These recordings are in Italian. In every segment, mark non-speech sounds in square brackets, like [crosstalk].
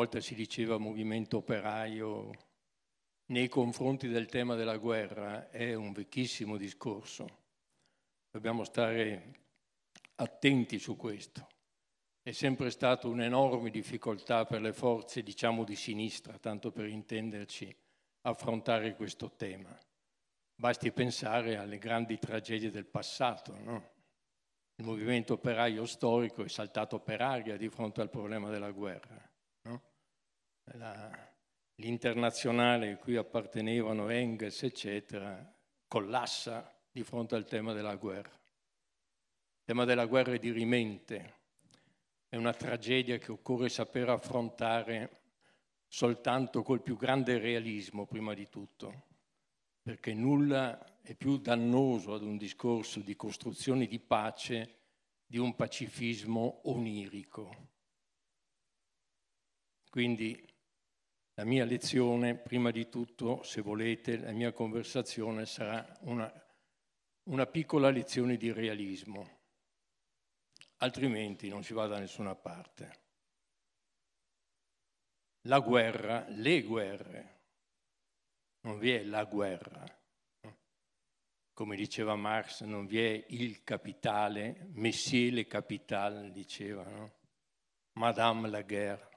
volta si diceva movimento operaio nei confronti del tema della guerra è un vecchissimo discorso. Dobbiamo stare attenti su questo. È sempre stata un'enorme difficoltà per le forze, diciamo, di sinistra, tanto per intenderci, affrontare questo tema. Basti pensare alle grandi tragedie del passato, no? Il movimento operaio storico è saltato per aria di fronte al problema della guerra la, l'internazionale a cui appartenevano Engels, eccetera, collassa di fronte al tema della guerra. Il tema della guerra è dirimente, è una tragedia che occorre saper affrontare soltanto col più grande realismo, prima di tutto, perché nulla è più dannoso ad un discorso di costruzione di pace di un pacifismo onirico. Quindi la mia lezione, prima di tutto, se volete, la mia conversazione sarà una, una piccola lezione di realismo, altrimenti non si va da nessuna parte. La guerra, le guerre, non vi è la guerra. Come diceva Marx, non vi è il capitale, Messie le capital, diceva, no? Madame la guerre.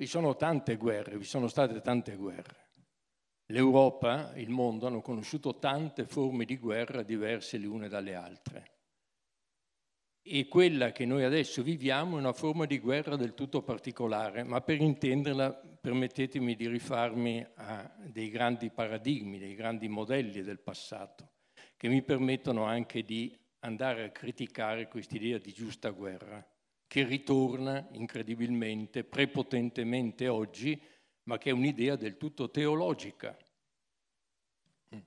Vi sono tante guerre, vi sono state tante guerre. L'Europa, il mondo hanno conosciuto tante forme di guerra diverse le une dalle altre. E quella che noi adesso viviamo è una forma di guerra del tutto particolare, ma per intenderla permettetemi di rifarmi a dei grandi paradigmi, dei grandi modelli del passato, che mi permettono anche di andare a criticare quest'idea di giusta guerra che ritorna incredibilmente, prepotentemente oggi, ma che è un'idea del tutto teologica. Mm.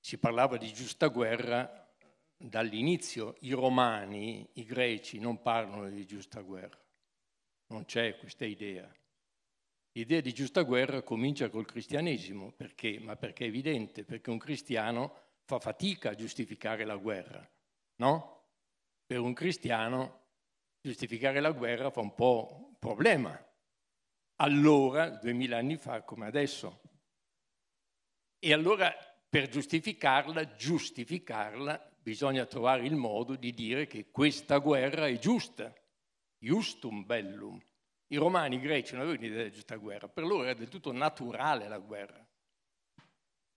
Si parlava di giusta guerra dall'inizio, i romani, i greci non parlano di giusta guerra, non c'è questa idea. L'idea di giusta guerra comincia col cristianesimo, perché? Ma perché è evidente, perché un cristiano fa fatica a giustificare la guerra, no? Per un cristiano giustificare la guerra fa un po' un problema. Allora, duemila anni fa come adesso. E allora per giustificarla, giustificarla, bisogna trovare il modo di dire che questa guerra è giusta. Justum bellum. I romani, i greci non avevano idea di giusta guerra, per loro era del tutto naturale la guerra.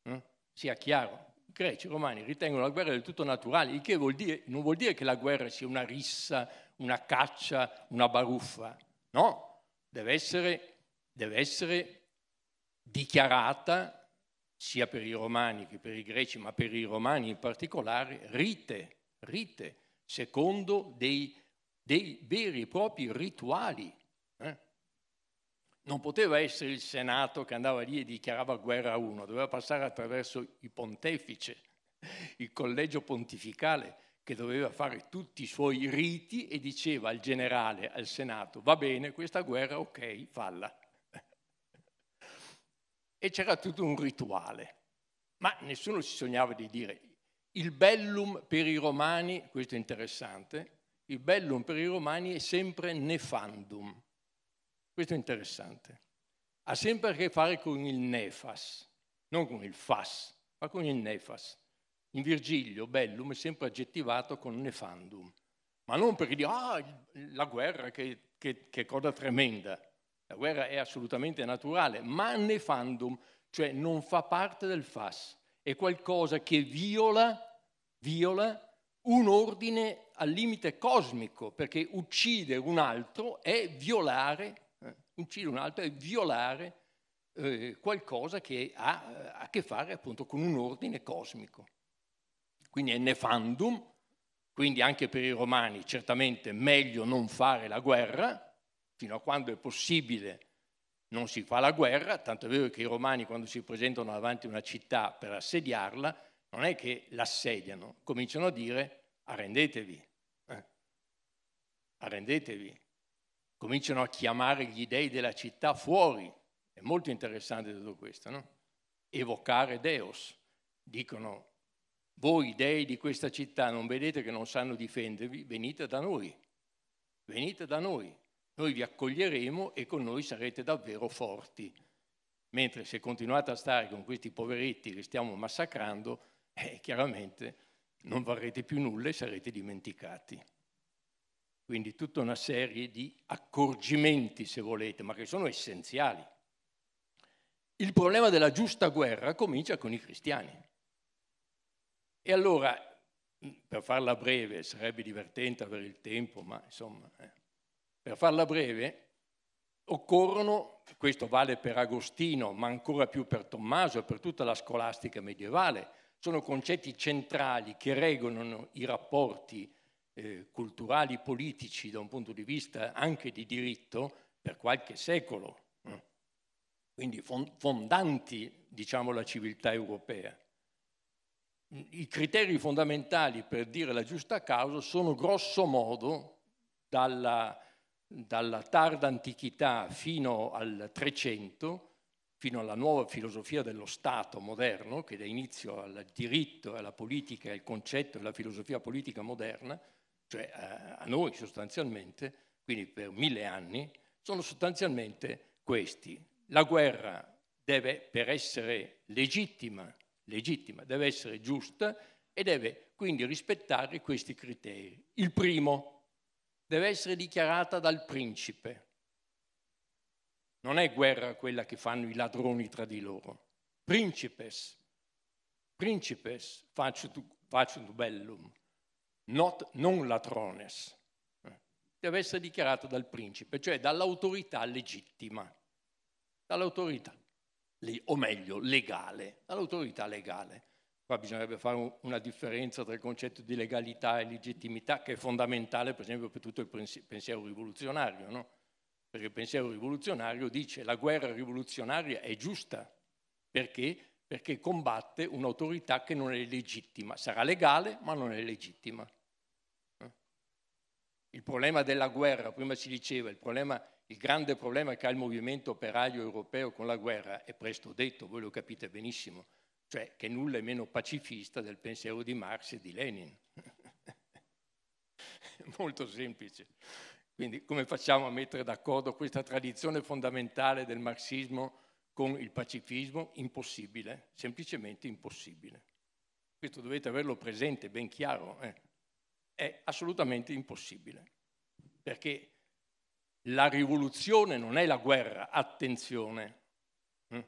Eh? Sia chiaro, i greci, i romani ritengono la guerra del tutto naturale, il che vuol dire, non vuol dire che la guerra sia una rissa una caccia, una baruffa. No, deve essere, deve essere dichiarata sia per i romani che per i greci, ma per i romani in particolare, rite, rite, secondo dei, dei veri e propri rituali. Eh? Non poteva essere il Senato che andava lì e dichiarava guerra a uno, doveva passare attraverso il pontefice, il collegio pontificale, che doveva fare tutti i suoi riti e diceva al generale, al Senato, va bene questa guerra, ok, falla. [laughs] e c'era tutto un rituale, ma nessuno si sognava di dire il bellum per i romani, questo è interessante, il bellum per i romani è sempre nefandum, questo è interessante, ha sempre a che fare con il nefas, non con il fas, ma con il nefas in Virgilio bellum è sempre aggettivato con nefandum, ma non perché dice ah, la guerra che, che, che cosa tremenda, la guerra è assolutamente naturale, ma nefandum, cioè non fa parte del fas, è qualcosa che viola, viola un ordine al limite cosmico, perché uccidere un altro è violare, eh, uccidere un altro è violare eh, qualcosa che ha eh, a che fare appunto con un ordine cosmico quindi è nefandum, quindi anche per i romani certamente meglio non fare la guerra, fino a quando è possibile non si fa la guerra, tanto è vero che i romani quando si presentano davanti a una città per assediarla, non è che l'assediano, cominciano a dire arrendetevi, eh, arrendetevi, cominciano a chiamare gli dei della città fuori, è molto interessante tutto questo, no? evocare Deus, dicono voi dei di questa città non vedete che non sanno difendervi, venite da noi, venite da noi, noi vi accoglieremo e con noi sarete davvero forti. Mentre se continuate a stare con questi poveretti che stiamo massacrando, eh, chiaramente non varrete più nulla e sarete dimenticati. Quindi tutta una serie di accorgimenti, se volete, ma che sono essenziali. Il problema della giusta guerra comincia con i cristiani. E allora, mm, per farla breve, sarebbe divertente avere il tempo, ma insomma, eh. per farla breve, occorrono, questo vale per Agostino, ma ancora più per Tommaso e per tutta la scolastica medievale, sono concetti centrali che regolano i rapporti eh, culturali, politici, da un punto di vista anche di diritto, per qualche secolo. Eh. Quindi fondanti, diciamo, la civiltà europea i criteri fondamentali per dire la giusta causa sono grosso modo dalla, dalla tarda antichità fino al 300, fino alla nuova filosofia dello Stato moderno, che dà inizio al diritto, alla politica, al concetto, alla filosofia politica moderna, cioè eh, a noi sostanzialmente, quindi per mille anni, sono sostanzialmente questi. La guerra deve, per essere legittima, legittima, deve essere giusta e deve quindi rispettare questi criteri. Il primo, deve essere dichiarata dal principe. Non è guerra quella che fanno i ladroni tra di loro. Principes, principes facit bellum, not, non latrones. Eh, deve essere dichiarata dal principe, cioè dall'autorità legittima. Dall'autorità o meglio legale, all'autorità legale. Qua bisognerebbe fare una differenza tra il concetto di legalità e legittimità che è fondamentale per esempio per tutto il pensiero rivoluzionario, no? perché il pensiero rivoluzionario dice che la guerra rivoluzionaria è giusta perché? perché combatte un'autorità che non è legittima, sarà legale ma non è legittima il problema della guerra, prima si diceva, il, problema, il grande problema che ha il movimento operaio europeo con la guerra è presto detto, voi lo capite benissimo, cioè che nulla è meno pacifista del pensiero di Marx e di Lenin. [laughs] Molto semplice. Quindi come facciamo a mettere d'accordo questa tradizione fondamentale del marxismo con il pacifismo? Impossibile, semplicemente impossibile. Questo dovete averlo presente, ben chiaro. Eh è assolutamente impossibile, perché la rivoluzione non è la guerra, attenzione. Hm?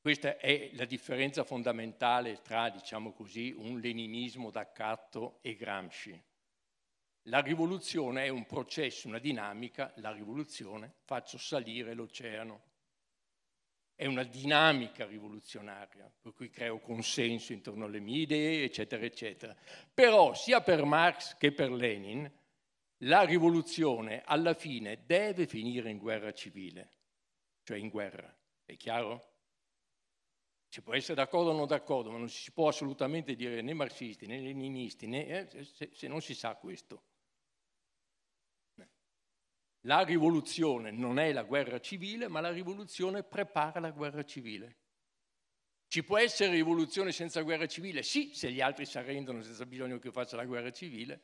Questa è la differenza fondamentale tra, diciamo così, un leninismo d'accatto e Gramsci. La rivoluzione è un processo, una dinamica, la rivoluzione faccio salire l'oceano è una dinamica rivoluzionaria, per cui creo consenso intorno alle mie idee, eccetera, eccetera. Però sia per Marx che per Lenin la rivoluzione alla fine deve finire in guerra civile, cioè in guerra, è chiaro? Si può essere d'accordo o non d'accordo, ma non si può assolutamente dire né marxisti né leninisti, né, eh, se, se non si sa questo. La rivoluzione non è la guerra civile, ma la rivoluzione prepara la guerra civile. Ci può essere rivoluzione senza guerra civile? Sì, se gli altri si arrendono senza bisogno che io faccia la guerra civile.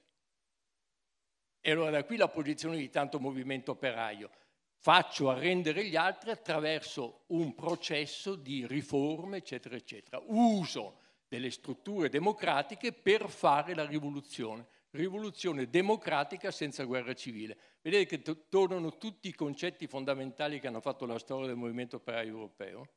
E allora da qui la posizione di tanto movimento operaio. Faccio arrendere gli altri attraverso un processo di riforme, eccetera, eccetera. Uso delle strutture democratiche per fare la rivoluzione rivoluzione democratica senza guerra civile. Vedete che to- tornano tutti i concetti fondamentali che hanno fatto la storia del movimento operaio europeo.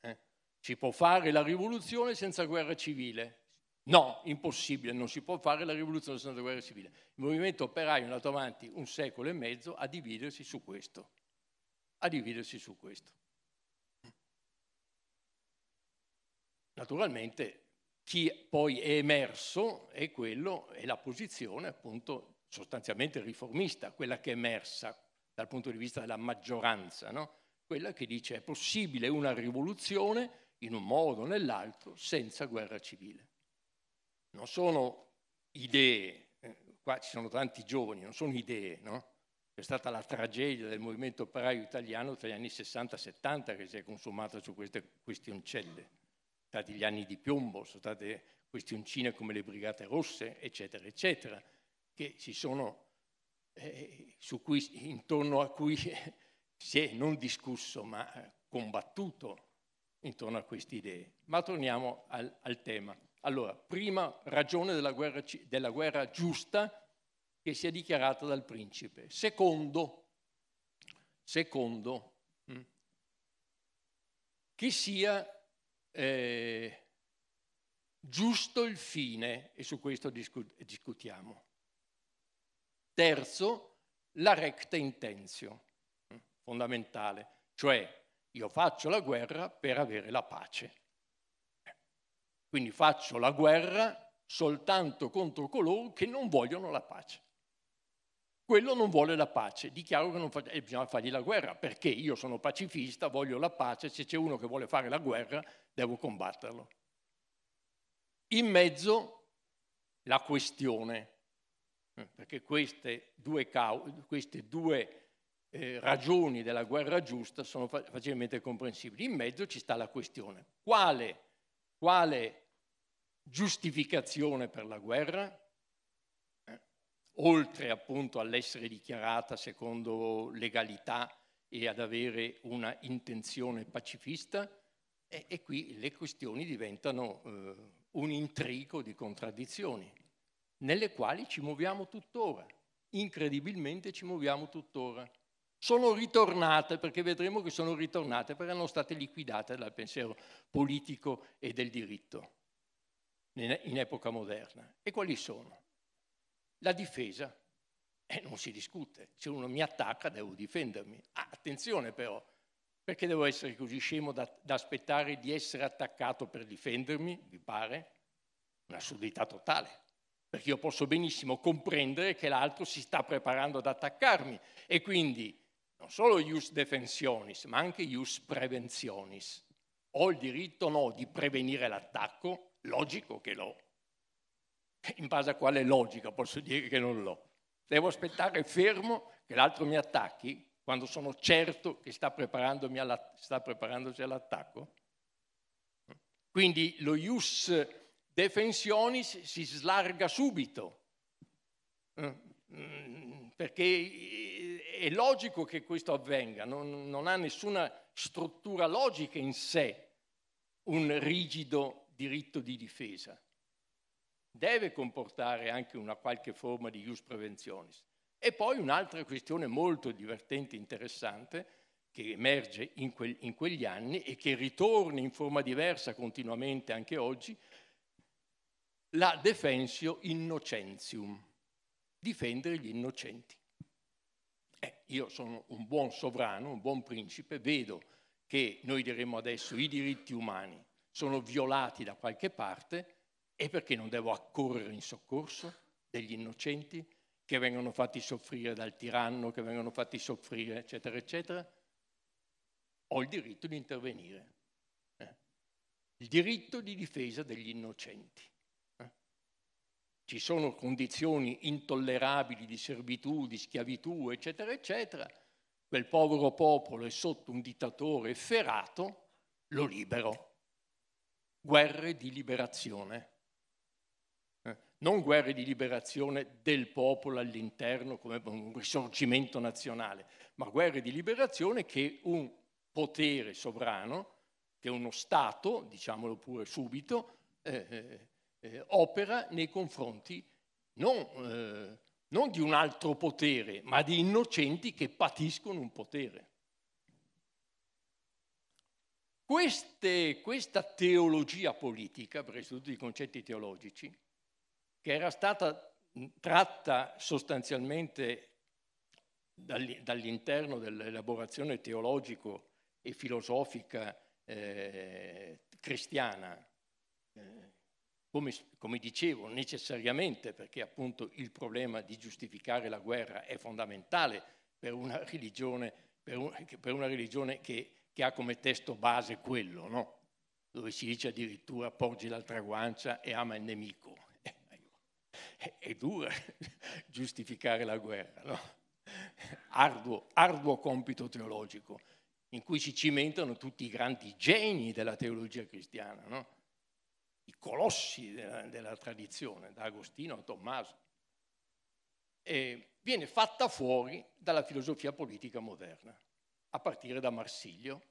Eh? Si può fare la rivoluzione senza guerra civile. No, impossibile, non si può fare la rivoluzione senza guerra civile. Il movimento operaio è andato avanti un secolo e mezzo a dividersi su questo. A dividersi su questo. Naturalmente chi poi è emerso è, quello, è la posizione appunto sostanzialmente riformista, quella che è emersa dal punto di vista della maggioranza, no? quella che dice è possibile una rivoluzione in un modo o nell'altro senza guerra civile. Non sono idee, eh, qua ci sono tanti giovani, non sono idee, no? C'è stata la tragedia del movimento operaio italiano tra gli anni 60 e 70 che si è consumata su queste questioncelle stati gli anni di piombo, sono state questioncine come le Brigate Rosse, eccetera, eccetera, che si sono, eh, cui, intorno a cui [laughs] si è non discusso ma combattuto intorno a queste idee. Ma torniamo al, al tema. Allora, prima ragione della guerra, della guerra giusta che si è dichiarata dal principe. Secondo, secondo mm, che sia eh, giusto il fine, e su questo discutiamo. Terzo, la recta intenzio, mm, fondamentale, cioè io faccio la guerra per avere la pace. Quindi faccio la guerra soltanto contro coloro che non vogliono la pace. Quello non vuole la pace, dichiaro che non fa, eh, bisogna fargli la guerra, perché io sono pacifista, voglio la pace, se c'è uno che vuole fare la guerra devo combatterlo. In mezzo la questione, eh, perché queste due, queste due eh, ragioni della guerra giusta sono facilmente comprensibili. In mezzo ci sta la questione. Quale, quale giustificazione per la guerra? oltre appunto all'essere dichiarata secondo legalità e ad avere una intenzione pacifista, e, e qui le questioni diventano eh, un intrico di contraddizioni, nelle quali ci muoviamo tuttora, incredibilmente ci muoviamo tuttora. Sono ritornate, perché vedremo che sono ritornate, perché erano state liquidate dal pensiero politico e del diritto in epoca moderna. E quali sono? La difesa, eh, non si discute, se uno mi attacca devo difendermi. Ah, attenzione però, perché devo essere così scemo da, da aspettare di essere attaccato per difendermi, vi pare? Un'assurdità totale perché io posso benissimo comprendere che l'altro si sta preparando ad attaccarmi e quindi non solo ius defensionis, ma anche ius preventionis. Ho il diritto no di prevenire l'attacco, logico che lo in base a quale logica posso dire che non l'ho. Devo aspettare fermo che l'altro mi attacchi quando sono certo che sta, alla, sta preparandosi all'attacco? Quindi lo ius defensionis si slarga subito, perché è logico che questo avvenga, non, non ha nessuna struttura logica in sé un rigido diritto di difesa deve comportare anche una qualche forma di ius prevenzionis. E poi un'altra questione molto divertente e interessante che emerge in, que- in quegli anni e che ritorna in forma diversa continuamente anche oggi, la defensio innocentium, difendere gli innocenti. Eh, io sono un buon sovrano, un buon principe, vedo che noi diremmo adesso i diritti umani sono violati da qualche parte, e perché non devo accorrere in soccorso degli innocenti che vengono fatti soffrire dal tiranno, che vengono fatti soffrire, eccetera, eccetera? Ho il diritto di intervenire. Eh? Il diritto di difesa degli innocenti. Eh? Ci sono condizioni intollerabili di servitù, di schiavitù, eccetera, eccetera. Quel povero popolo è sotto un dittatore ferato, lo libero. Guerre di liberazione non guerre di liberazione del popolo all'interno come un risorgimento nazionale, ma guerre di liberazione che un potere sovrano, che uno Stato, diciamolo pure subito, eh, eh, eh opera nei confronti non, eh, non di un altro potere, ma di innocenti che patiscono un potere. Queste, questa teologia politica, perché sono tutti i concetti teologici, che era stata tratta sostanzialmente dall'interno dell'elaborazione teologico e filosofica eh, cristiana, eh, come, come dicevo necessariamente perché appunto il problema di giustificare la guerra è fondamentale per una religione, per un, per una religione che, che, ha come testo base quello, no? dove si dice addirittura porgi l'altra guancia e ama il nemico è eh, dura [laughs] giustificare la guerra, no? arduo, arduo compito teologico in cui si cimentano tutti i grandi geni della teologia cristiana, no? i colossi della, della, tradizione, da Agostino a Tommaso. E viene fatta fuori dalla filosofia politica moderna, a partire da Marsilio,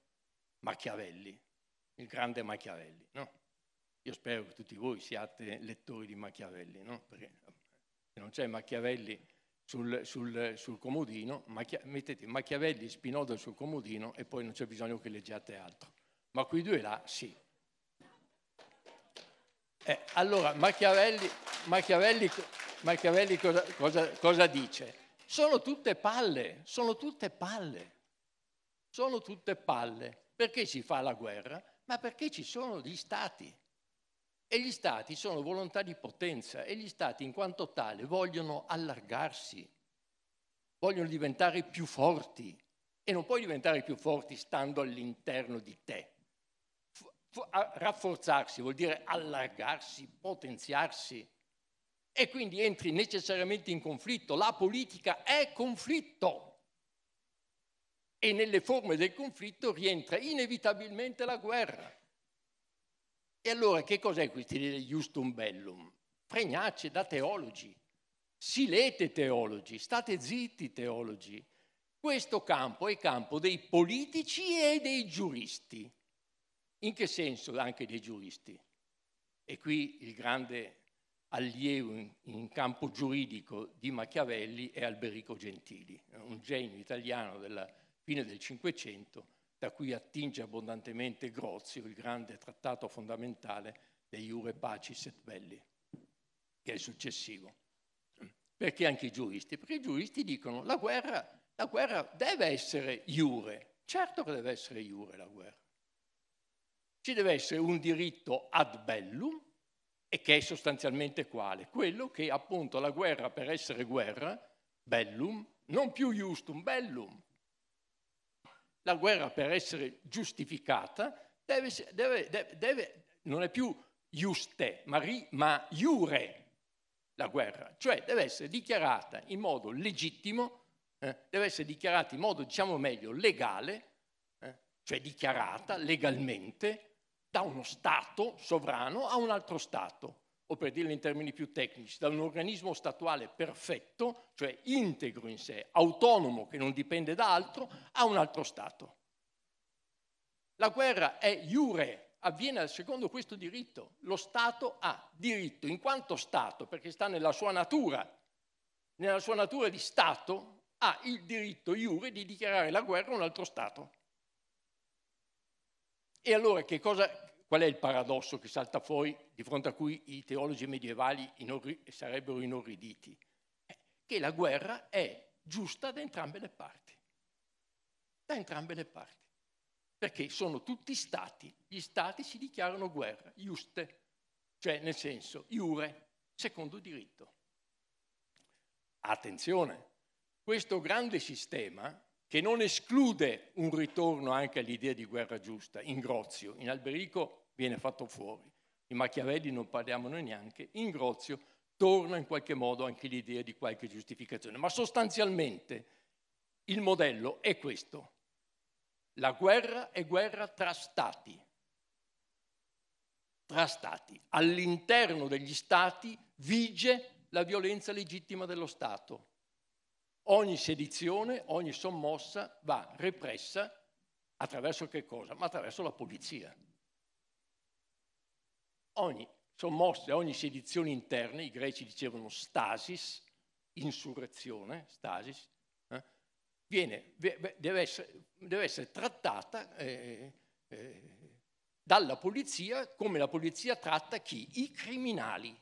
Machiavelli, il grande Machiavelli. No? Io spero che tutti voi siate lettori di Machiavelli, no? Perché se eh, non c'è Machiavelli sul, sul, sul comodino, Machia- mettete Machiavelli e Spinoza sul comodino e poi non c'è bisogno che leggiate altro. Ma quei due là sì. Eh, allora, Machiavelli, Machiavelli, Machiavelli cosa, cosa, cosa dice? Sono tutte palle, sono tutte palle, sono tutte palle. Perché si fa la guerra? Ma perché ci sono gli stati e gli stati sono volontà di potenza e gli stati in quanto tale vogliono allargarsi, vogliono diventare più forti e non puoi diventare più forti stando all'interno di te. Rafforzarsi vuol dire allargarsi, potenziarsi e quindi entri necessariamente in conflitto. La politica è conflitto e nelle forme del conflitto rientra inevitabilmente la guerra. E allora che cos'è questo dire justum bellum? Pregnacce da teologi, silete teologi, state zitti teologi. Questo campo è campo dei politici e dei giuristi. In che senso anche dei giuristi? E qui il grande allievo in, in, campo giuridico di Machiavelli è Alberico Gentili, un genio italiano della fine del Cinquecento da cui attinge abbondantemente Grozio, il grande trattato fondamentale dei Jure Pacis et Belli, che è il successivo. Perché anche i giuristi? Perché i giuristi dicono la guerra, la guerra deve essere Jure, certo che deve essere Jure la guerra. Ci deve essere un diritto ad bellum, e che è sostanzialmente quale? Quello che appunto la guerra per essere guerra, bellum, non più justum bellum, la guerra per essere giustificata deve, deve, deve, non è più juste, ma, ma iure la guerra, cioè deve essere dichiarata in modo legittimo, eh, deve essere dichiarata in modo, diciamo meglio, legale, eh, cioè dichiarata legalmente da uno Stato sovrano a un altro Stato o per dirlo in termini più tecnici, da un organismo statuale perfetto, cioè integro in sé, autonomo, che non dipende da altro, a un altro Stato. La guerra è iure, avviene secondo questo diritto. Lo Stato ha diritto, in quanto Stato, perché sta nella sua natura, nella sua natura di Stato, ha il diritto iure di dichiarare la guerra a un altro Stato. E allora che cosa, Qual è il paradosso che salta fuori di fronte a cui i teologi medievali inorri- sarebbero inorriditi? Eh, che la guerra è giusta da entrambe le parti. Da entrambe le parti. Perché sono tutti stati, gli stati si dichiarano guerra, giuste, cioè nel senso iure, secondo diritto. Attenzione, questo grande sistema che non esclude un ritorno anche all'idea di guerra giusta, in Grozio, in Alberico viene fatto fuori, in Machiavelli non parliamone neanche, in Grozio torna in qualche modo anche l'idea di qualche giustificazione, ma sostanzialmente il modello è questo, la guerra è guerra tra stati, tra stati, all'interno degli stati vige la violenza legittima dello Stato, Ogni sedizione, ogni sommossa va repressa attraverso che cosa? Ma attraverso la polizia. Ogni sommossa, ogni sedizione interna, i greci dicevano stasis, insurrezione, stasis, eh, viene, deve, essere, deve, essere, trattata eh, eh, dalla polizia come la polizia tratta chi? I criminali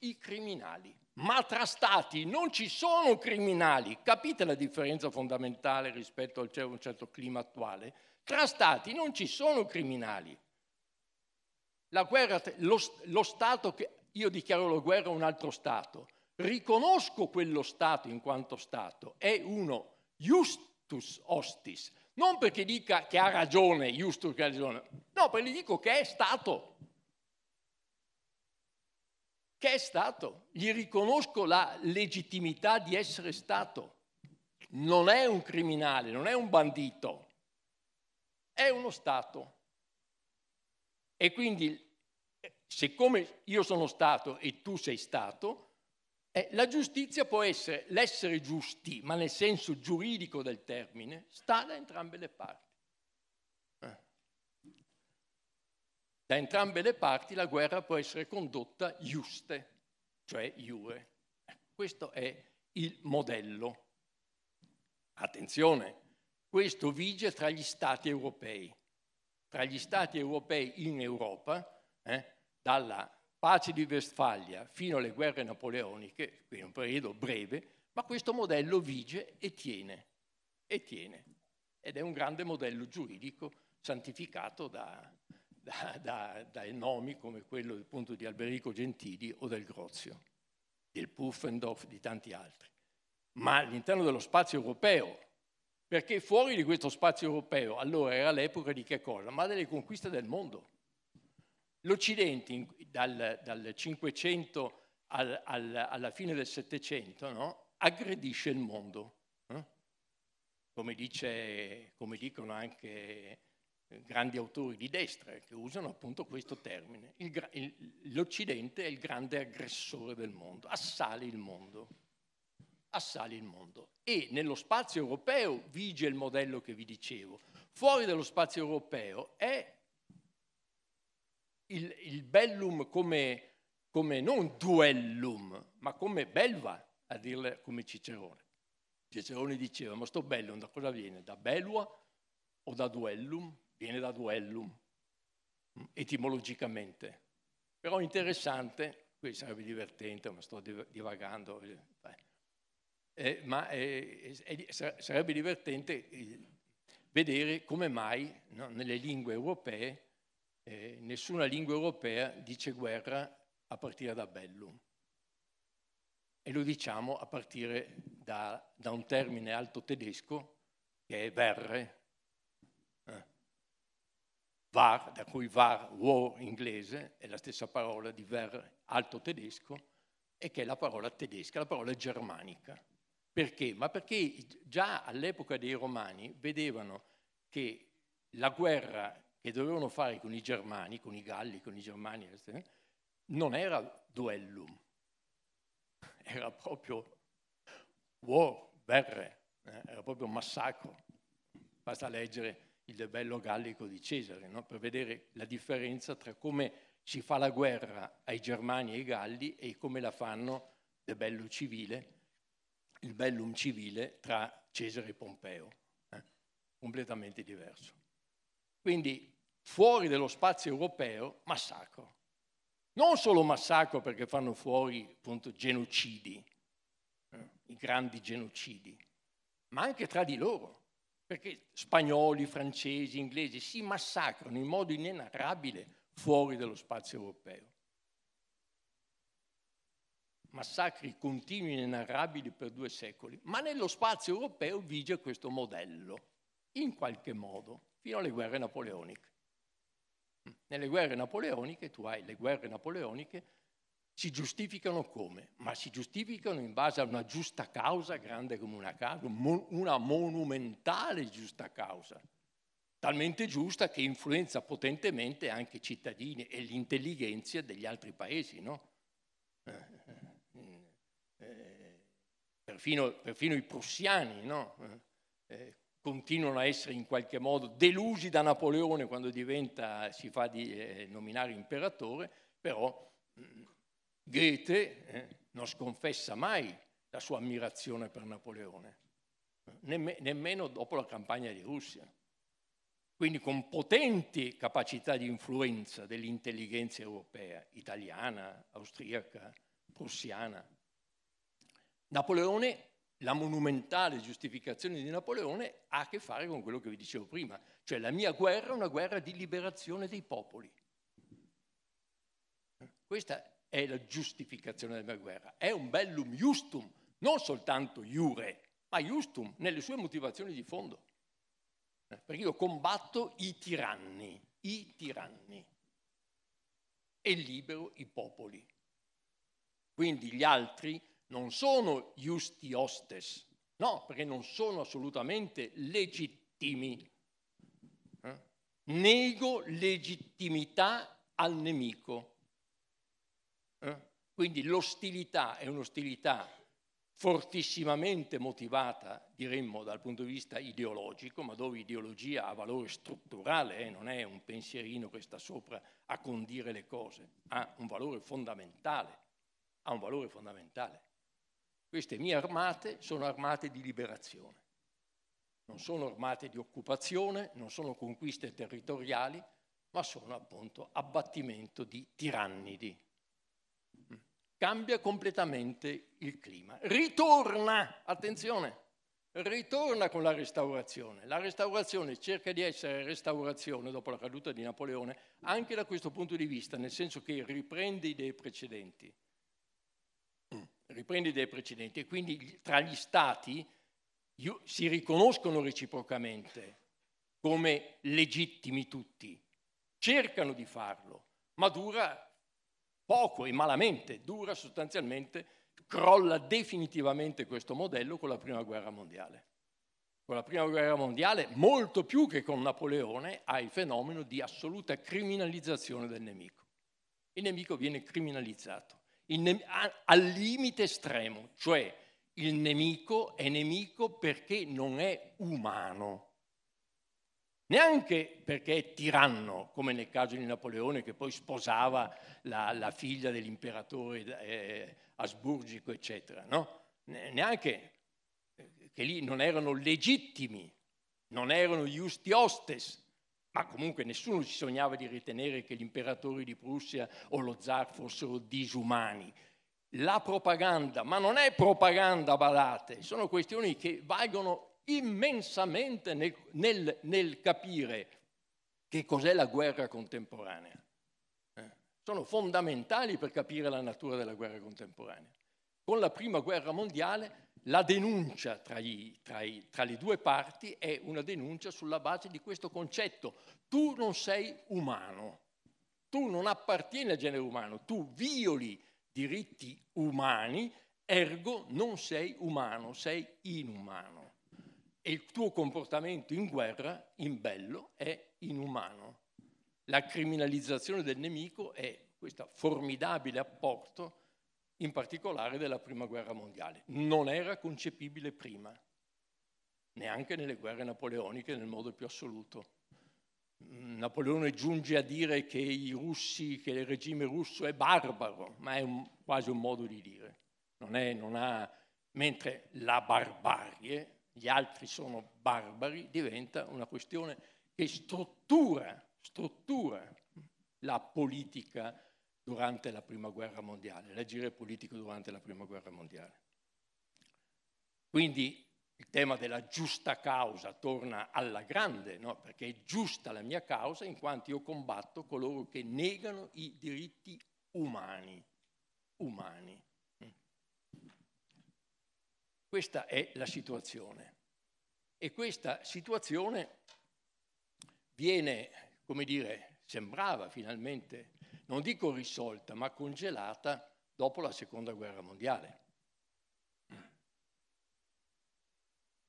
i criminali. Ma tra stati non ci sono criminali, capite la differenza fondamentale rispetto a un certo clima attuale? Tra stati non ci sono criminali. La Guerra, lo, lo Stato che io dichiaro la guerra a un altro Stato, riconosco quello Stato in quanto Stato, è uno justus hostis, non perché dica che ha ragione, Justus che ha ragione, no, perché gli dico che è Stato che è stato, gli riconosco la legittimità di essere stato. Non è un criminale, non è un bandito, è uno Stato. E quindi, siccome io sono Stato e tu sei Stato, eh, la giustizia può essere l'essere giusti, ma nel senso giuridico del termine, sta da entrambe le parti. Da entrambe le parti la guerra può essere condotta juste, cioè iure. Questo è il modello. Attenzione, questo vige tra gli stati europei. Tra gli stati europei in Europa, eh, dalla pace di Westfalia fino alle guerre napoleoniche, quindi un periodo breve, ma questo modello vige e tiene, e tiene. Ed è un grande modello giuridico santificato da, da, da, da nomi come quello appunto di Alberico Gentili o del Grozio, del Puffendorf, di tanti altri, ma all'interno dello spazio europeo, perché fuori di questo spazio europeo, allora era l'epoca di che cosa? Ma delle conquiste del mondo. L'Occidente dal, dal 500 al, al, alla fine del 700 no? aggredisce il mondo, eh? come, dice, come dicono anche grandi autori di destra che usano appunto questo termine. Il, il, L'Occidente è il grande aggressore del mondo, assale il mondo, assale il mondo. E nello spazio europeo vige il modello che vi dicevo. Fuori dallo spazio europeo è il, il bellum come, come, non duellum, ma come belva, a dirle come Cicerone. Cicerone diceva, ma sto bellum da cosa viene? Da belua o da duellum? viene da duellum, mm, etimologicamente. Però interessante, qui sarebbe divertente, ma sto divagando, eh, ma eh, eh, sarebbe divertente eh, vedere come mai no, nelle lingue europee eh, nessuna lingua europea dice guerra a partire da bellum. E lo diciamo a partire da, da un termine alto tedesco che è verre, var, da cui var, war inglese, è la stessa parola di ver alto tedesco, e che è la parola tedesca, la parola germanica. Perché? Ma perché già all'epoca dei romani vedevano che la guerra che dovevano fare con i germani, con i galli, con i germani, eh, non era duellum, era proprio war, guerre, eh, era proprio massacro. Basta leggere il debello gallico di Cesare, no? per vedere la differenza tra come si fa la guerra ai Germani e ai Galli e come la fanno il bello civile, il bellum civile tra Cesare e Pompeo, eh? completamente diverso. Quindi fuori dello spazio europeo massacro. Non solo massacro perché fanno fuori appunto, genocidi, eh? i grandi genocidi, ma anche tra di loro perché spagnoli, francesi, inglesi si massacrano in modo inenarrabile fuori dello spazio europeo. Massacri continui e inenarrabili per due secoli, ma nello spazio europeo vige questo modello, in qualche modo, fino alle guerre napoleoniche. Nelle guerre napoleoniche, tu hai le guerre napoleoniche si giustificano come? Ma si giustificano in base a una giusta causa grande come una causa, una monumentale giusta causa, talmente giusta che influenza potentemente anche i cittadini e l'intelligenza degli altri paesi, no? Eh, eh, eh, perfino, perfino, i prussiani no? eh, continuano a essere in qualche modo delusi da Napoleone quando diventa, si fa di, eh, nominare imperatore, però mh, mm, Goethe eh, non sconfessa mai la sua ammirazione per Napoleone, nemm- nemmeno dopo la campagna di Russia. Quindi con potenti capacità di influenza dell'intelligenza europea, italiana, austriaca, prussiana. Napoleone, la monumentale giustificazione di Napoleone ha a che fare con quello che vi dicevo prima, cioè la mia guerra è una guerra di liberazione dei popoli. Questa è la giustificazione della guerra. È un bellum justum, non soltanto iure, ma justum nelle sue motivazioni di fondo. Eh, perché io combatto i tiranni, i tiranni, e libero i popoli. Quindi gli altri non sono justi hostes, no, perché non sono assolutamente legittimi. Eh? Nego legittimità al nemico eh? Quindi l'ostilità è un'ostilità fortissimamente motivata, diremmo, dal punto di vista ideologico, ma dove ideologia ha valore strutturale, eh, non è un pensierino che sta sopra a condire le cose, ha un valore fondamentale, ha un valore fondamentale. Queste mie armate sono armate di liberazione, non sono armate di occupazione, non sono conquiste territoriali, ma sono appunto abbattimento di tirannidi cambia completamente il clima. Ritorna, attenzione, ritorna con la restaurazione. La restaurazione cerca di essere restaurazione dopo la caduta di Napoleone anche da questo punto di vista, nel senso che riprende idee precedenti. Mm. Riprende idee precedenti e quindi tra gli stati si riconoscono reciprocamente come legittimi tutti, cercano di farlo, ma dura poco e malamente dura sostanzialmente, crolla definitivamente questo modello con la Prima Guerra Mondiale. Con la Prima Guerra Mondiale, molto più che con Napoleone, ha il fenomeno di assoluta criminalizzazione del nemico. Il nemico viene criminalizzato ne- al limite estremo, cioè il nemico è nemico perché non è umano neanche perché è tiranno, come nel caso di Napoleone che poi sposava la, la figlia dell'imperatore eh, asburgico, eccetera, no? neanche eh, che lì non erano legittimi, non erano iusti hostes, ma comunque nessuno si sognava di ritenere che gli imperatori di Prussia o lo zar fossero disumani. La propaganda, ma non è propaganda, badate, sono questioni che valgono immensamente nel, nel, nel capire che cos'è la guerra contemporanea. Eh? Sono fondamentali per capire la natura della guerra contemporanea. Con la prima guerra mondiale la denuncia tra, i, tra, i, tra le due parti è una denuncia sulla base di questo concetto. Tu non sei umano, tu non appartieni al genere umano, tu violi diritti umani, ergo non sei umano, sei inumano e il tuo comportamento in guerra, in bello, è inumano. La criminalizzazione del nemico è questo formidabile apporto, in particolare della Prima Guerra Mondiale. Non era concepibile prima, neanche nelle guerre napoleoniche nel modo più assoluto. Napoleone giunge a dire che, i russi, che il regime russo è barbaro, ma è un, quasi un modo di dire. Non è, non ha, mentre la barbarie gli altri sono barbari, diventa una questione che struttura, struttura la politica durante la Prima Guerra Mondiale, l'agire politico durante la Prima Guerra Mondiale. Quindi il tema della giusta causa torna alla grande, no? perché è giusta la mia causa in quanto io combatto coloro che negano i diritti umani. umani. Questa è la situazione. E questa situazione viene, come dire, sembrava finalmente, non dico risolta, ma congelata dopo la Seconda Guerra Mondiale.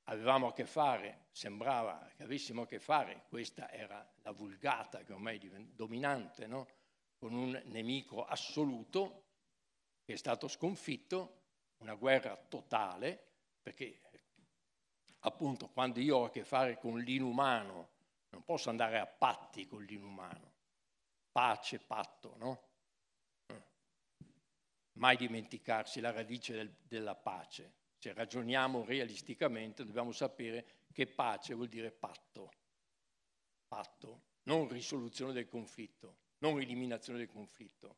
Avevamo a che fare, sembrava che avessimo a che fare, questa era la vulgata che ormai è dominante, no? con un nemico assoluto che è stato sconfitto, una guerra totale, perché appunto quando io ho a che fare con l'inumano, non posso andare a patti con l'inumano. Pace, patto, no? Eh. Mai dimenticarsi la radice del, della pace. Se ragioniamo realisticamente dobbiamo sapere che pace vuol dire patto. Patto, non risoluzione del conflitto, non eliminazione del conflitto.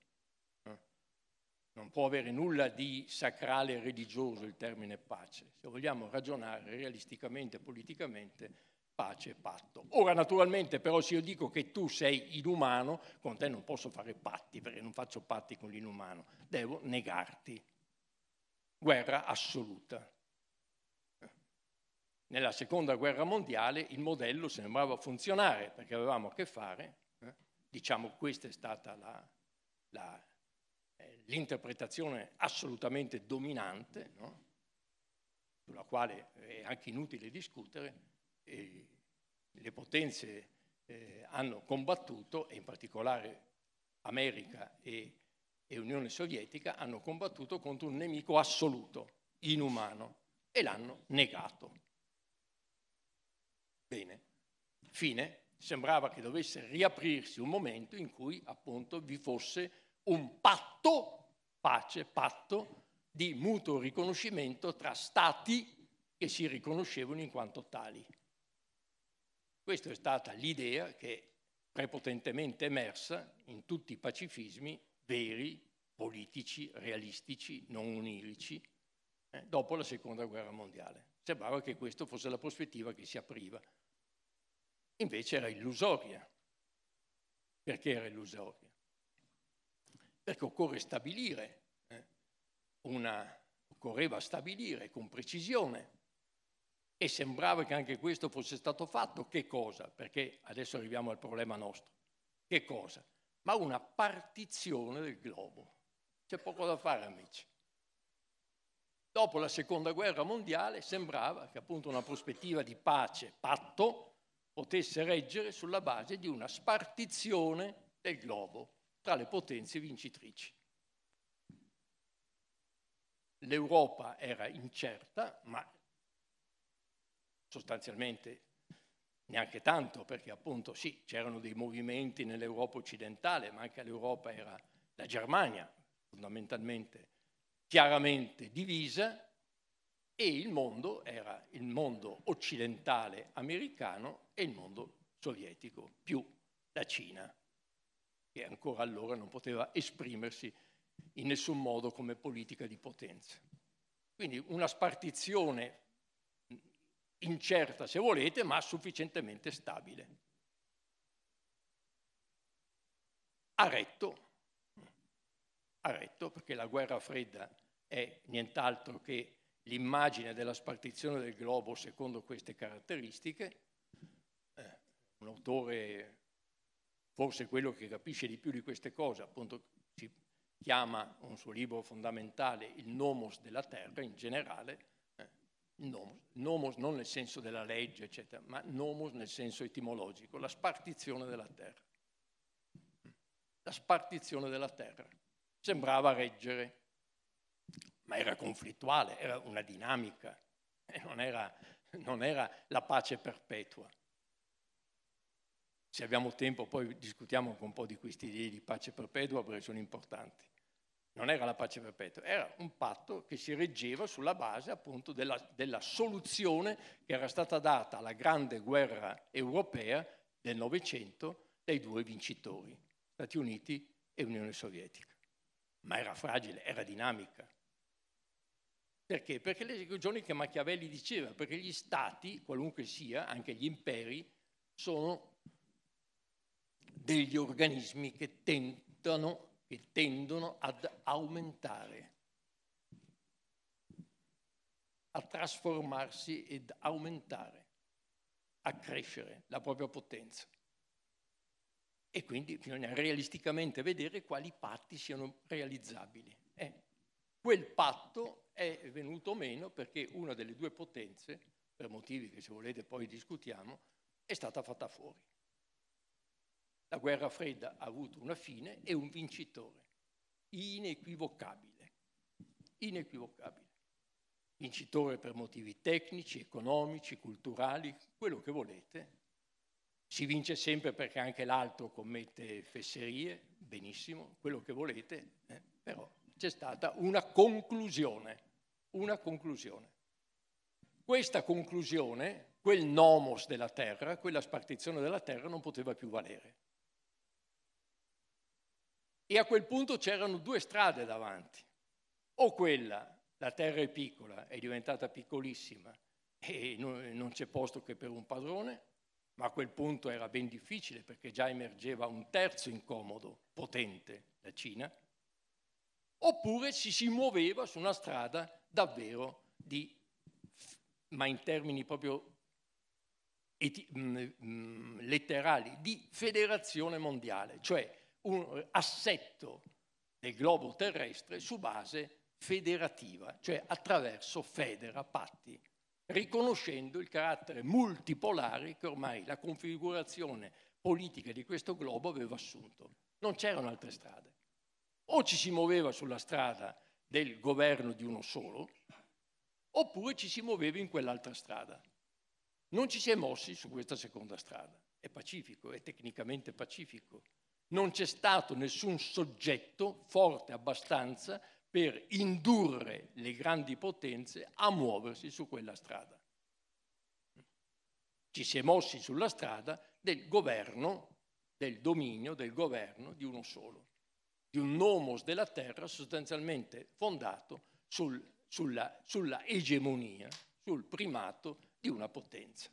Non può avere nulla di sacrale e religioso il termine pace. Se vogliamo ragionare realisticamente, politicamente, pace e patto. Ora naturalmente però se io dico che tu sei inumano, con te non posso fare patti perché non faccio patti con l'inumano, devo negarti. Guerra assoluta. Nella seconda guerra mondiale il modello sembrava funzionare perché avevamo a che fare, eh? diciamo questa è stata la, la l'interpretazione assolutamente dominante, no? sulla quale è anche inutile discutere, le potenze eh, hanno combattuto, e in particolare America e, e Unione Sovietica, hanno combattuto contro un nemico assoluto, inumano, e l'hanno negato. Bene, fine, sembrava che dovesse riaprirsi un momento in cui appunto vi fosse un patto, pace, patto, di mutuo riconoscimento tra stati che si riconoscevano in quanto tali. Questa è stata l'idea che prepotentemente emersa in tutti i pacifismi veri, politici, realistici, non onirici, eh, dopo la seconda guerra mondiale. Sembrava che questa fosse la prospettiva che si apriva. Invece era illusoria. Perché era illusoria? perché occorre stabilire eh. una, occorreva stabilire con precisione e sembrava che anche questo fosse stato fatto. Che cosa? Perché adesso arriviamo al problema nostro. Che cosa? Ma una partizione del globo. C'è poco da fare, amici. Dopo la seconda guerra mondiale sembrava che appunto una prospettiva di pace, patto, potesse reggere sulla base di una spartizione del globo tra le potenze vincitrici. L'Europa era incerta, ma sostanzialmente neanche tanto, perché appunto sì, c'erano dei movimenti nell'Europa occidentale, ma anche l'Europa era la Germania, fondamentalmente chiaramente divisa, e il mondo era il mondo occidentale americano e il mondo sovietico, più la Cina che ancora allora non poteva esprimersi in nessun modo come politica di potenza. Quindi una spartizione incerta se volete, ma sufficientemente stabile. Ha retto, ha retto perché la guerra fredda è nient'altro che l'immagine della spartizione del globo secondo queste caratteristiche. Eh, un autore forse quello che capisce di più di queste cose, appunto ci chiama un suo libro fondamentale il nomos della terra in generale, eh, nomos, nomos non nel senso della legge, eccetera, ma nomos nel senso etimologico, la spartizione della terra. La spartizione della terra. Sembrava reggere, ma era conflittuale, era una dinamica, eh, non era, non era la pace perpetua. Se abbiamo tempo poi discutiamo un po' di queste idee di pace perpetua perché sono importanti. Non era la pace perpetua, era un patto che si reggeva sulla base appunto della, della soluzione che era stata data alla grande guerra europea del Novecento dai due vincitori, Stati Uniti e Unione Sovietica. Ma era fragile, era dinamica. Perché? Perché le ragioni che Machiavelli diceva, perché gli stati, qualunque sia, anche gli imperi, sono degli organismi che, tentano, che tendono ad aumentare, a trasformarsi ed aumentare, a crescere la propria potenza. E quindi bisogna realisticamente vedere quali patti siano realizzabili. Eh, quel patto è venuto meno perché una delle due potenze, per motivi che se volete poi discutiamo, è stata fatta fuori. La guerra fredda ha avuto una fine e un vincitore, inequivocabile, inequivocabile. Vincitore per motivi tecnici, economici, culturali, quello che volete. Si vince sempre perché anche l'altro commette fesserie, benissimo, quello che volete, eh, però c'è stata una conclusione, una conclusione. Questa conclusione, quel nomos della terra, quella spartizione della terra non poteva più valere. E a quel punto c'erano due strade davanti. O quella, la terra è piccola, è diventata piccolissima e non c'è posto che per un padrone, ma a quel punto era ben difficile perché già emergeva un terzo incomodo potente, la Cina, oppure ci si muoveva su una strada davvero di, ma in termini proprio eti- mm, mm, letterali, di federazione mondiale, cioè un assetto del globo terrestre su base federativa, cioè attraverso federa, patti, riconoscendo il carattere multipolare che ormai la configurazione politica di questo globo aveva assunto. Non c'erano altre strade. O ci si muoveva sulla strada del governo di uno solo, oppure ci si muoveva in quell'altra strada. Non ci si è mossi su questa seconda strada. È pacifico, è tecnicamente pacifico. Non c'è stato nessun soggetto forte abbastanza per indurre le grandi potenze a muoversi su quella strada. Ci si è mossi sulla strada del governo, del dominio, del governo di uno solo, di un nomos della terra sostanzialmente fondato sul, sulla, sulla egemonia, sul primato di una potenza.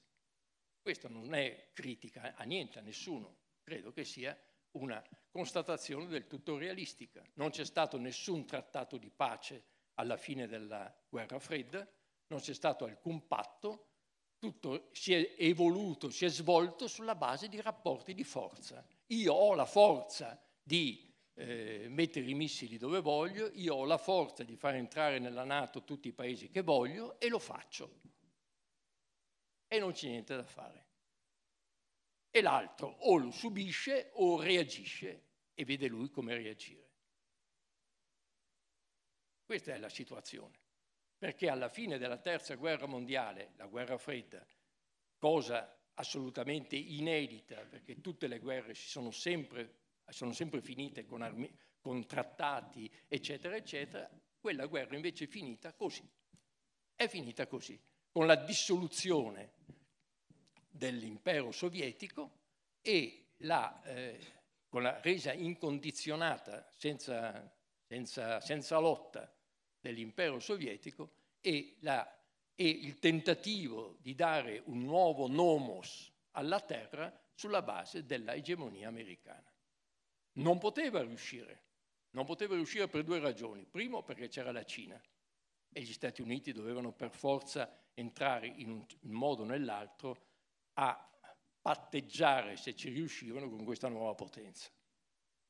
Questa non è critica a niente, a nessuno, credo che sia una constatazione del tutto realistica. Non c'è stato nessun trattato di pace alla fine della guerra fredda, non c'è stato alcun patto, tutto si è evoluto, si è svolto sulla base di rapporti di forza. Io ho la forza di eh, mettere i missili dove voglio, io ho la forza di far entrare nella Nato tutti i paesi che voglio e lo faccio. E non c'è niente da fare e l'altro o lo subisce o reagisce e vede lui come reagire. Questa è la situazione, perché alla fine della terza guerra mondiale, la guerra fredda, cosa assolutamente inedita, perché tutte le guerre sono sempre, sono sempre finite con, armi, con trattati, eccetera, eccetera, quella guerra invece è finita così. È finita così, con la dissoluzione dell'impero sovietico e la, eh, con la resa incondizionata, senza, senza, senza lotta, dell'impero sovietico e, la, e il tentativo di dare un nuovo nomos alla terra sulla base della egemonia americana. Non poteva riuscire, non poteva riuscire per due ragioni. Primo perché c'era la Cina e gli Stati Uniti dovevano per forza entrare in un modo o nell'altro a patteggiare, se ci riuscivano, con questa nuova potenza,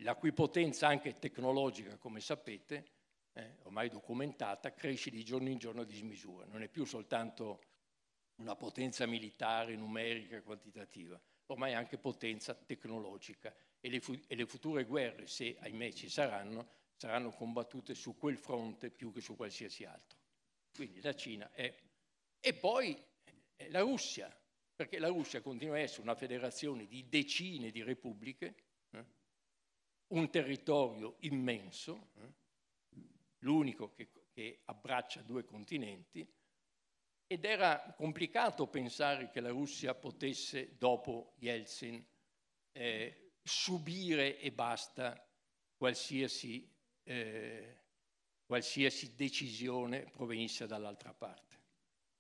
la cui potenza anche tecnologica, come sapete, eh, ormai documentata, cresce di giorno in giorno a dismisura, non è più soltanto una potenza militare, numerica, quantitativa, ormai è anche potenza tecnologica e le, fu- e le future guerre, se ahimè ci saranno, saranno combattute su quel fronte più che su qualsiasi altro. Quindi la Cina è... E poi eh, la Russia, perché la Russia continua a essere una federazione di decine di repubbliche, eh? un territorio immenso, eh? l'unico che, che abbraccia due continenti, ed era complicato pensare che la Russia potesse, dopo Yeltsin, eh, subire e basta qualsiasi, eh, qualsiasi decisione provenisse dall'altra parte.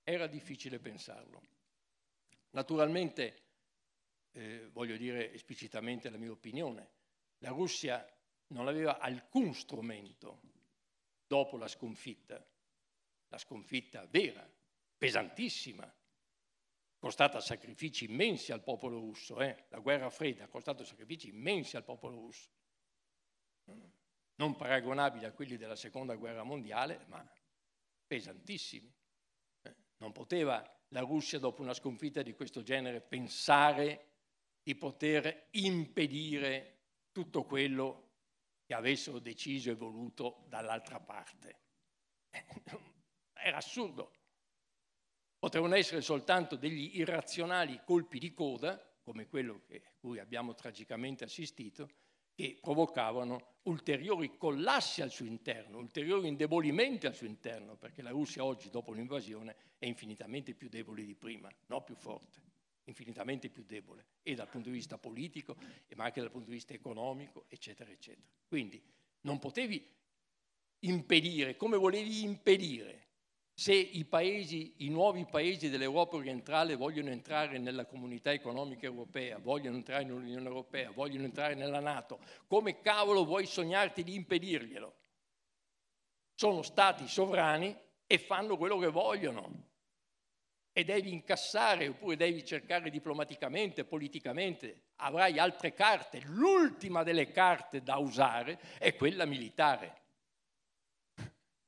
Era difficile pensarlo. Naturalmente, eh, voglio dire esplicitamente la mia opinione, la Russia non aveva alcun strumento dopo la sconfitta, la sconfitta vera, pesantissima, costata sacrifici immensi al popolo russo, eh? la guerra fredda ha costato sacrifici immensi al popolo russo, non paragonabili a quelli della seconda guerra mondiale, ma pesantissimi. Eh? Non poteva la Russia dopo una sconfitta di questo genere pensare di poter impedire tutto quello che avessero deciso e voluto dall'altra parte. Eh, era assurdo. Potevano essere soltanto degli irrazionali colpi di coda, come quello a cui abbiamo tragicamente assistito, che provocavano ulteriori collassi al suo interno, ulteriori indebolimenti al suo interno, perché la Russia oggi, dopo l'invasione, è infinitamente più debole di prima, non più forte, infinitamente più debole, e dal punto di vista politico, ma anche dal punto di vista economico, eccetera, eccetera. Quindi non potevi impedire, come volevi impedire se i, paesi, i nuovi paesi dell'Europa orientale vogliono entrare nella comunità economica europea, vogliono entrare nell'Unione Europea, vogliono entrare nella Nato, come cavolo vuoi sognarti di impedirglielo? Sono stati sovrani e fanno quello che vogliono. E devi incassare oppure devi cercare diplomaticamente, politicamente, avrai altre carte. L'ultima delle carte da usare è quella militare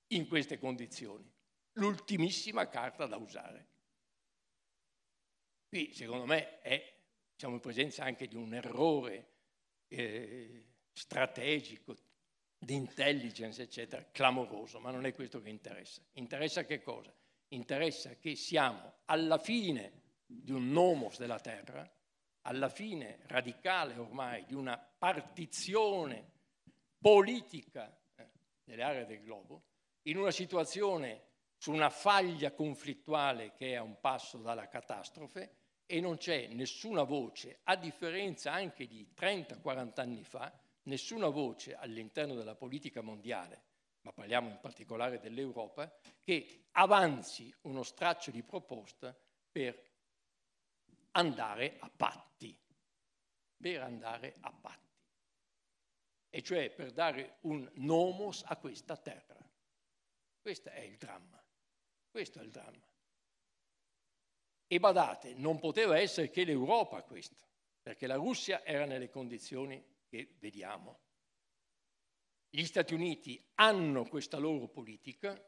in queste condizioni l'ultimissima carta da usare. Qui, secondo me, è, siamo in presenza anche di un errore eh, strategico, di intelligence, eccetera, clamoroso, ma non è questo che interessa. Interessa che cosa? Interessa che siamo alla fine di un nomos della terra, alla fine radicale ormai di una partizione politica eh, delle aree del globo, in una situazione su una faglia conflittuale che è a un passo dalla catastrofe e non c'è nessuna voce, a differenza anche di 30-40 anni fa, nessuna voce all'interno della politica mondiale, ma parliamo in particolare dell'Europa, che avanzi uno straccio di proposta per andare a patti, per andare a patti, e cioè per dare un nomos a questa terra. Questo è il dramma. Questo è il dramma. E badate, non poteva essere che l'Europa questo, perché la Russia era nelle condizioni che vediamo. Gli Stati Uniti hanno questa loro politica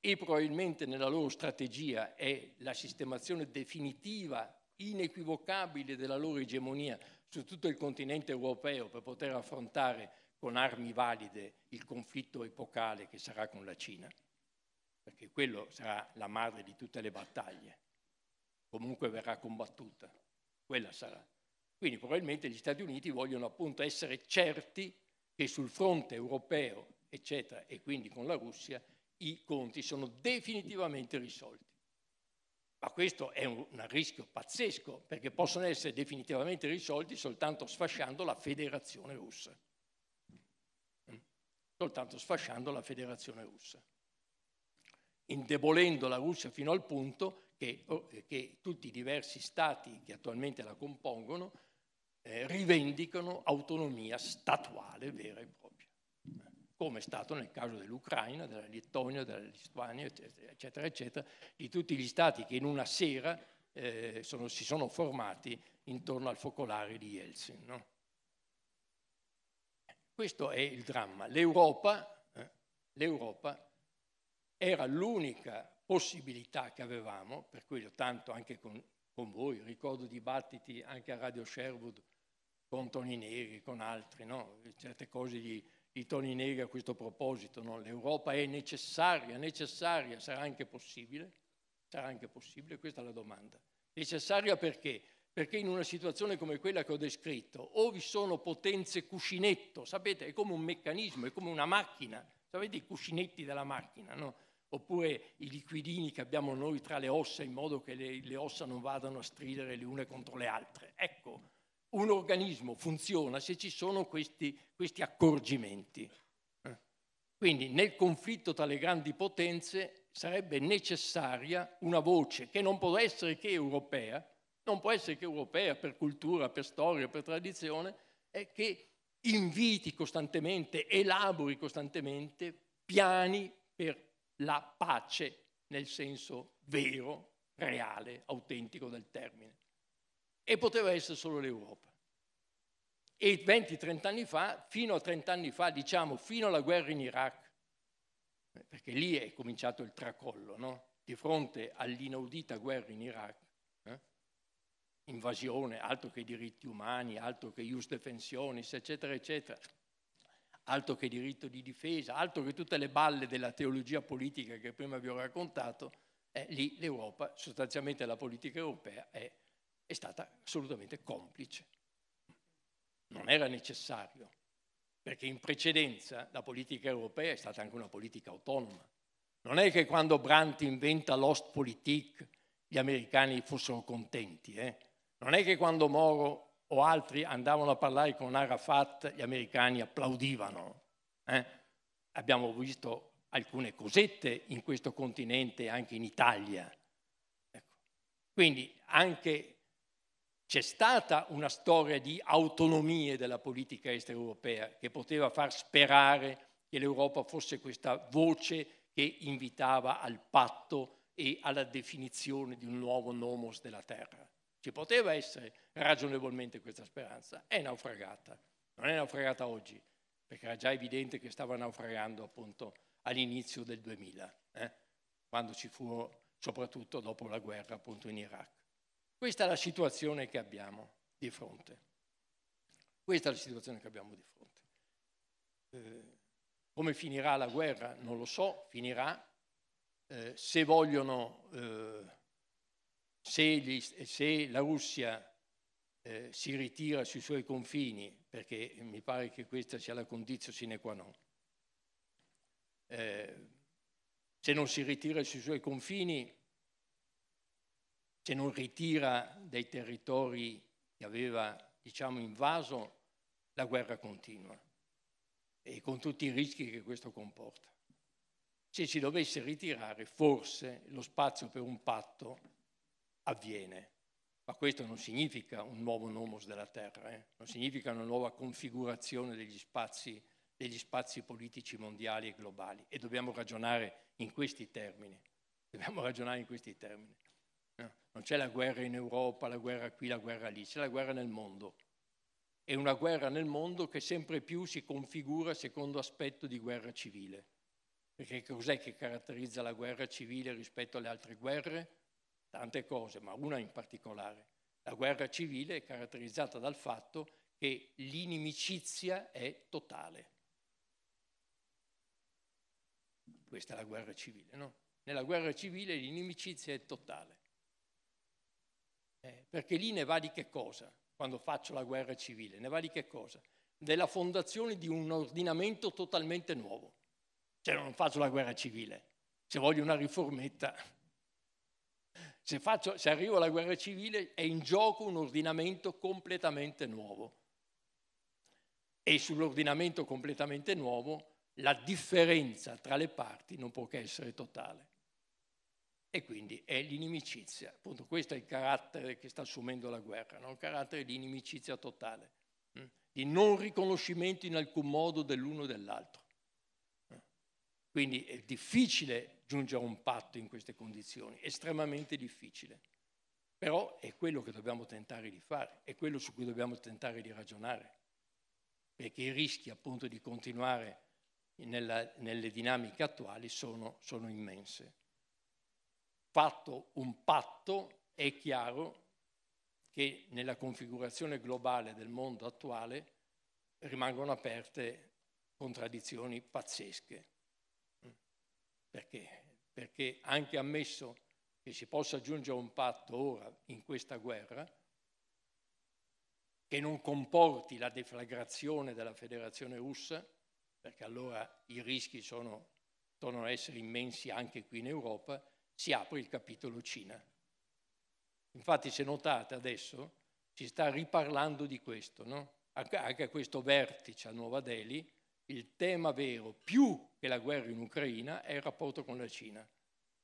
e probabilmente nella loro strategia è la sistemazione definitiva, inequivocabile della loro egemonia su tutto il continente europeo per poter affrontare con armi valide il conflitto epocale che sarà con la Cina perché quello sarà la madre di tutte le battaglie, comunque verrà combattuta, quella sarà. Quindi probabilmente gli Stati Uniti vogliono appunto essere certi che sul fronte europeo, eccetera, e quindi con la Russia, i conti sono definitivamente risolti. Ma questo è un, un rischio pazzesco, perché possono essere definitivamente risolti soltanto sfasciando la federazione russa. Mm? Soltanto sfasciando la federazione russa indebolendo la Russia fino al punto che, oh, eh, che tutti i diversi stati che attualmente la compongono eh, rivendicano autonomia statuale vera e propria, come è stato nel caso dell'Ucraina, della Lettonia, della Lituania, eccetera, eccetera, di tutti gli stati che in una sera eh, sono, si sono formati intorno al focolare di Yeltsin. No? Questo è il dramma. L'Europa, eh, L'Europa era l'unica possibilità che avevamo, per quello tanto anche con, con voi, ricordo dibattiti anche a Radio Sherwood con Toni Neri, con altri, no? certe cose di, di Toni Neri a questo proposito, no? l'Europa è necessaria, necessaria, sarà anche possibile? Sarà anche possibile? Questa è la domanda. Necessaria perché? Perché in una situazione come quella che ho descritto, o vi sono potenze cuscinetto, sapete, è come un meccanismo, è come una macchina, sapete i cuscinetti della macchina, no? oppure i liquidini che abbiamo noi tra le ossa in modo che le, le ossa non vadano a stridere le une contro le altre. Ecco, un organismo funziona se ci sono questi, questi accorgimenti. Eh? Quindi nel conflitto tra le grandi potenze sarebbe necessaria una voce che non può essere che europea, non può essere che europea per cultura, per storia, per tradizione, è che inviti costantemente, elabori costantemente piani per la pace nel senso vero, reale, autentico del termine. E poteva essere solo l'Europa. E 20-30 anni fa, fino a 30 anni fa, diciamo, fino alla guerra in Iraq, perché lì è cominciato il tracollo, no? di fronte all'inaudita guerra in Iraq, eh? invasione, altro che diritti umani, altro che ius defensionis, eccetera, eccetera, altro che diritto di difesa, altro che tutte le balle della teologia politica che prima vi ho raccontato, eh, lì l'Europa, sostanzialmente la politica europea, è, è stata assolutamente complice. Non era necessario, perché in precedenza la politica europea è stata anche una politica autonoma. Non è che quando Brandt inventa l'Ostpolitik gli americani fossero contenti, eh? non è che quando Moro o altri andavano a parlare con Arafat, gli americani applaudivano. Eh? Abbiamo visto alcune cosette in questo continente, anche in Italia. Ecco. Quindi anche c'è stata una storia di autonomie della politica estera europea che poteva far sperare che l'Europa fosse questa voce che invitava al patto e alla definizione di un nuovo nomos della terra. Ci poteva essere ragionevolmente questa speranza, è naufragata, non è naufragata oggi, perché era già evidente che stava naufragando appunto all'inizio del 2000, eh? quando ci fu soprattutto dopo la guerra appunto in Iraq. Questa è la situazione che abbiamo di fronte. Questa è la situazione che abbiamo di fronte. Eh, come finirà la guerra? Non lo so, finirà. Eh, se vogliono eh, se, gli, se la Russia eh, si ritira sui suoi confini, perché mi pare che questa sia la condizione sine qua non, eh, se non si ritira sui suoi confini, se non ritira dai territori che aveva diciamo, invaso, la guerra continua e con tutti i rischi che questo comporta. Se si dovesse ritirare, forse lo spazio per un patto avviene. Ma questo non significa un nuovo nomos della terra, eh? non significa una nuova configurazione degli spazi, degli spazi politici mondiali e globali. E dobbiamo ragionare in questi termini. Dobbiamo ragionare in questi termini. No? Non c'è la guerra in Europa, la guerra qui, la guerra lì, c'è la guerra nel mondo. È una guerra nel mondo che sempre più si configura secondo aspetto di guerra civile. Perché cos'è che caratterizza la guerra civile rispetto alle altre guerre? tante cose, ma una in particolare. La guerra civile è caratterizzata dal fatto che l'inimicizia è totale. Questa è la guerra civile, no? Nella guerra civile l'inimicizia è totale. Eh, perché lì ne va di che cosa? Quando faccio la guerra civile, ne va di che cosa? Della fondazione di un ordinamento totalmente nuovo. Cioè non faccio la guerra civile, se voglio una riformetta se, faccio, se arrivo alla guerra civile è in gioco un ordinamento completamente nuovo. E sull'ordinamento completamente nuovo la differenza tra le parti non può che essere totale. E quindi è l'inimicizia. Appunto, questo è il carattere che sta assumendo la guerra, no? un carattere di inimicizia totale, mm? di non riconoscimento in alcun modo dell'uno o dell'altro. Mm? Quindi è difficile giungere a un patto in queste condizioni, estremamente difficile. Però è quello che dobbiamo tentare di fare, è quello su cui dobbiamo tentare di ragionare, perché i rischi appunto di continuare nella, nelle dinamiche attuali sono, sono immense. Fatto un patto, è chiaro che nella configurazione globale del mondo attuale rimangono aperte contraddizioni pazzesche perché, perché anche ammesso che si possa aggiungere un patto ora in questa guerra, che non comporti la deflagrazione della federazione russa, perché allora i rischi sono, tornano a essere immensi anche qui in Europa, si apre il capitolo Cina. Infatti se notate adesso si sta riparlando di questo, no? anche a questo vertice a Nuova Delhi il tema vero, più che la guerra in Ucraina, è il rapporto con la Cina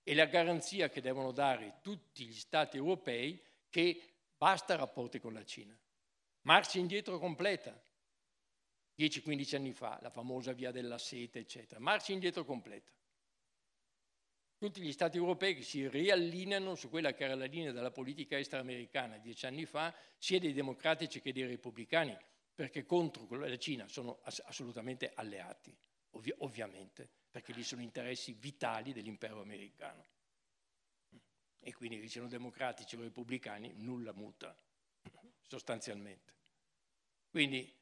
e la garanzia che devono dare tutti gli Stati europei che basta rapporti con la Cina. Marcia indietro completa, 10-15 anni fa, la famosa via della sete, eccetera. Marcia indietro completa. Tutti gli Stati europei che si riallineano su quella che era la linea della politica estera americana dieci anni fa, sia dei democratici che dei repubblicani, perché contro quello della Cina sono ass- assolutamente alleati, ovvi- ovviamente, perché lì sono interessi vitali dell'impero americano. Mm. E quindi che siano democratici o repubblicani nulla muta, sostanzialmente. Quindi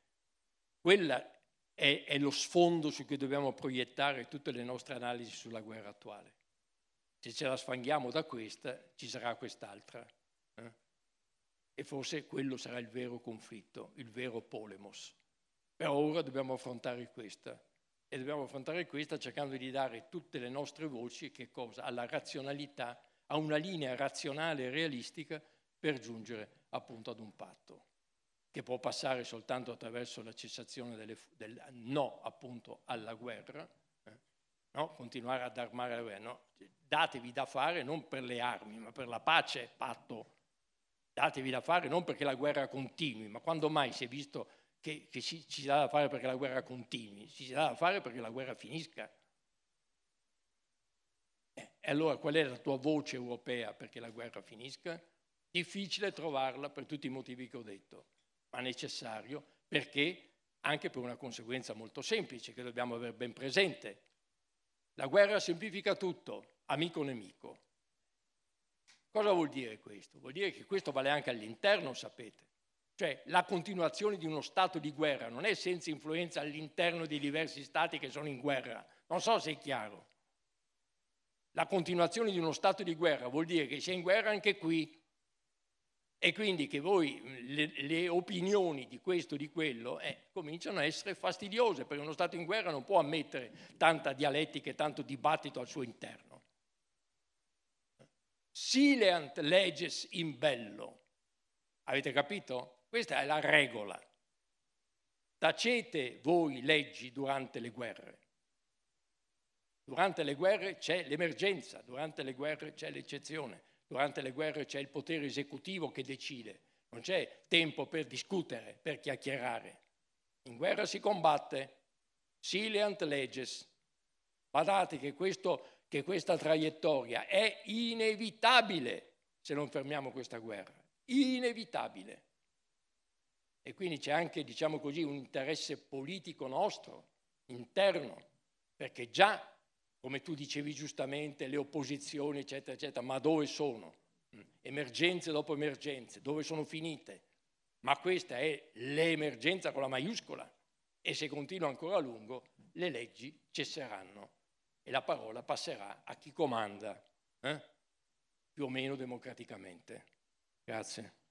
quello è, è lo sfondo su cui dobbiamo proiettare tutte le nostre analisi sulla guerra attuale. Se ce la sfanghiamo da questa, ci sarà quest'altra. Eh? E forse quello sarà il vero conflitto, il vero polemos. Però ora dobbiamo affrontare questa. E dobbiamo affrontare questa cercando di dare tutte le nostre voci alla razionalità, a una linea razionale e realistica per giungere appunto ad un patto che può passare soltanto attraverso la cessazione delle, del no appunto alla guerra, eh? no? continuare ad armare la guerra, no? datevi da fare non per le armi ma per la pace, patto datevi da fare non perché la guerra continui, ma quando mai si è visto che, che ci, ci si dà da fare perché la guerra continui, ci si dà da fare perché la guerra finisca. Eh, e allora qual è la tua voce europea perché la guerra finisca? Difficile trovarla per tutti i motivi che ho detto, ma necessario perché anche per una conseguenza molto semplice che dobbiamo avere ben presente. La guerra semplifica tutto, amico nemico. Cosa vuol dire questo? Vuol dire che questo vale anche all'interno, sapete. Cioè la continuazione di uno stato di guerra non è senza influenza all'interno di diversi stati che sono in guerra. Non so se è chiaro. La continuazione di uno stato di guerra vuol dire che si in guerra anche qui e quindi che voi le, le opinioni di questo o di quello eh, cominciano a essere fastidiose perché uno Stato in guerra non può ammettere tanta dialettica e tanto dibattito al suo interno sileant leges in bello. Avete capito? Questa è la regola. Tacete voi leggi durante le guerre. Durante le guerre c'è l'emergenza, durante le guerre c'è l'eccezione, durante le guerre c'è il potere esecutivo che decide, non c'è tempo per discutere, per chiacchierare. In guerra si combatte, sileant leges. Guardate che questo che questa traiettoria è inevitabile se non fermiamo questa guerra, inevitabile. E quindi c'è anche, diciamo così, un interesse politico nostro, interno, perché già, come tu dicevi giustamente, le opposizioni, eccetera, eccetera, ma dove sono? Mm. Emergenze dopo emergenze, dove sono finite? Ma questa è l'emergenza con la maiuscola e se continua ancora a lungo le leggi cesseranno e la parola passerà a chi comanda, eh? più o meno democraticamente. Grazie.